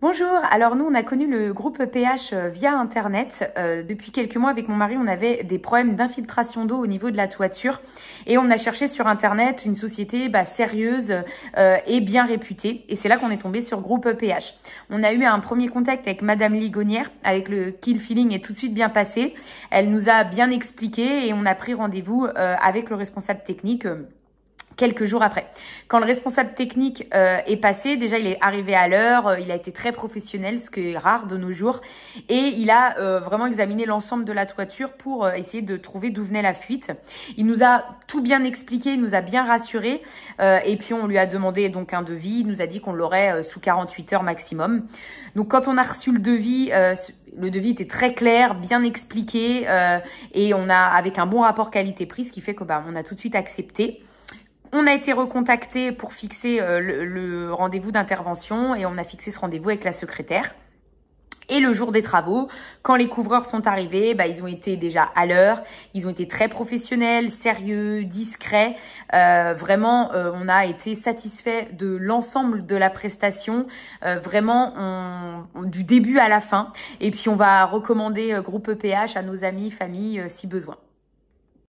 Bonjour, alors nous on a connu le groupe pH euh, via internet. Euh, depuis quelques mois avec mon mari on avait des problèmes d'infiltration d'eau au niveau de la toiture et on a cherché sur internet une société bah, sérieuse euh, et bien réputée et c'est là qu'on est tombé sur groupe pH. On a eu un premier contact avec Madame Ligonière avec le kill feeling est tout de suite bien passé. Elle nous a bien expliqué et on a pris rendez-vous avec le responsable technique quelques jours après. Quand le responsable technique euh, est passé, déjà il est arrivé à l'heure, euh, il a été très professionnel, ce qui est rare de nos jours, et il a euh, vraiment examiné l'ensemble de la toiture pour essayer de trouver d'où venait la fuite. Il nous a tout bien expliqué, il nous a bien rassuré, et puis on lui a demandé donc un devis, il nous a dit qu'on l'aurait sous 48 heures maximum. Donc quand on a reçu le devis, le devis était très clair, bien expliqué, et on a avec un bon rapport qualité-prix, ce qui fait que bah, on a tout de suite accepté on a été recontacté pour fixer euh, le, rendez-vous d'intervention et on a fixé ce rendez-vous avec la secrétaire. Et le jour des travaux, quand les couvreurs sont arrivés, bah, ils ont été déjà à l'heure, ils ont été très professionnels, sérieux, discrets. Euh, vraiment, euh, on a été satisfait de l'ensemble de la prestation, vraiment du début à la fin. Et puis on va recommander groupe e PH à nos amis, familles, si besoin.